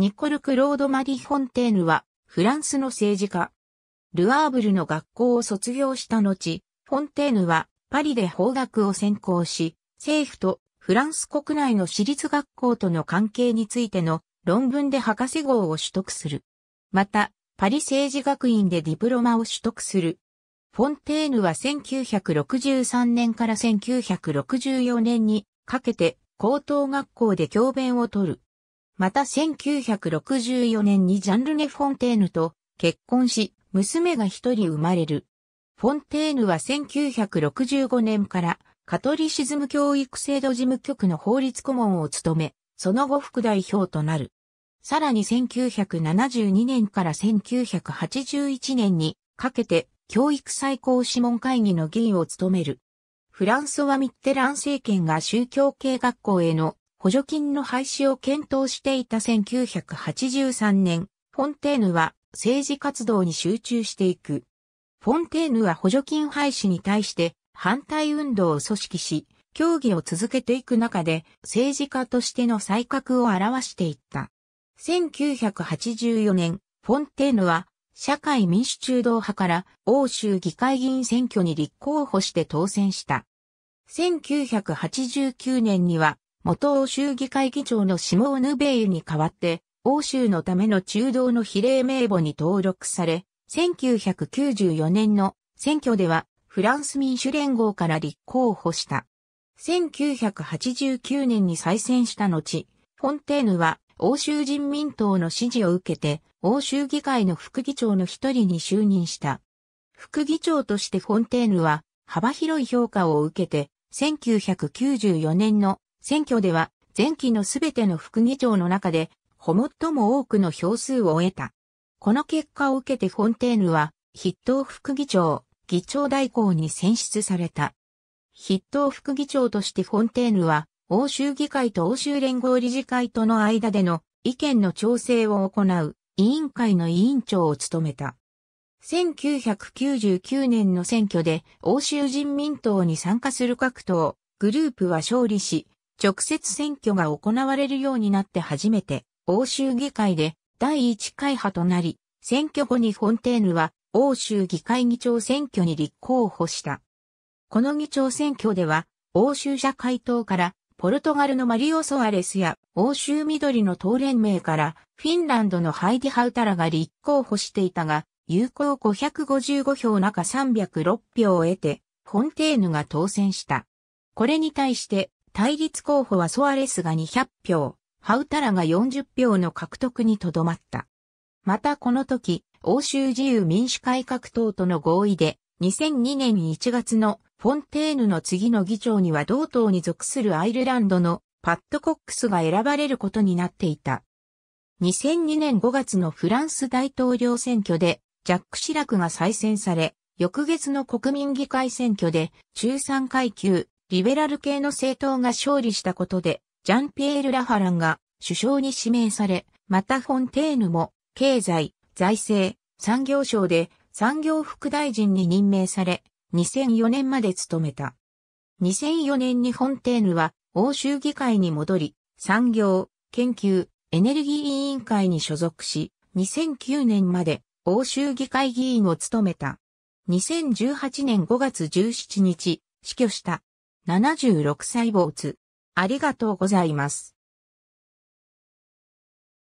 ニコル・クロード・マリ・フォンテーヌは、フランスの政治家。ルアーブルの学校を卒業した後、フォンテーヌは、パリで法学を専攻し、政府とフランス国内の私立学校との関係についての論文で博士号を取得する。また、パリ政治学院でディプロマを取得する。フォンテーヌは1963年から1964年にかけて高等学校で教鞭を取る。また1964年にジャンルネ・フォンテーヌと結婚し、娘が一人生まれる。フォンテーヌは1965年からカトリシズム教育制度事務局の法律顧問を務め、その後副代表となる。さらに1972年から1981年にかけて教育最高諮問会議の議員を務める。フランスはミッテラン政権が宗教系学校への補助金の廃止を検討していた1983年、フォンテーヌは政治活動に集中していく。フォンテーヌは補助金廃止に対して反対運動を組織し、協議を続けていく中で政治家としての才覚を表していった。1984年、フォンテーヌは社会民主中道派から欧州議会議員選挙に立候補して当選した。1989年には元欧州議会議長のシモーヌ・ベイユに代わって、欧州のための中道の比例名簿に登録され、1994年の選挙ではフランス民主連合から立候補した。1989年に再選した後、フォンテーヌは欧州人民党の支持を受けて、欧州議会の副議長の一人に就任した。副議長としてフォンテーヌは幅広い評価を受けて、1994年の選挙では前期のすべての副議長の中で、ほもっとも多くの票数を得た。この結果を受けてフォンテーヌは、筆頭副議長、議長代行に選出された。筆頭副議長としてフォンテーヌは、欧州議会と欧州連合理事会との間での意見の調整を行う委員会の委員長を務めた。1999年の選挙で欧州人民党に参加する各党、グループは勝利し、直接選挙が行われるようになって初めて、欧州議会で第一会派となり、選挙後にフォンテーヌは欧州議会議長選挙に立候補した。この議長選挙では、欧州社会党からポルトガルのマリオ・ソアレスや欧州緑の党連盟からフィンランドのハイディ・ハウタラが立候補していたが、有効555票中306票を得て、フォンテーヌが当選した。これに対して対立候補はソアレスが200票、ハウタラが40票の獲得にとどまった。またこの時、欧州自由民主改革党との合意で、2002年1月のフォンテーヌの次の議長には同党に属するアイルランドのパッドコックスが選ばれることになっていた。2002年5月のフランス大統領選挙でジャック・シラクが再選され、翌月の国民議会選挙で中産階級リベラル系の政党が勝利したことで、ジャンピエール・ラファランが首相に指名され、またフォンテーヌも経済、財政、産業省で産業副大臣に任命され、2004年まで務めた。2004年にフォンテーヌは欧州議会に戻り、産業、研究、エネルギー委員会に所属し、2009年まで欧州議会議員を務めた。2018年5月17日、死去した。76歳坊主。ありがとうございます。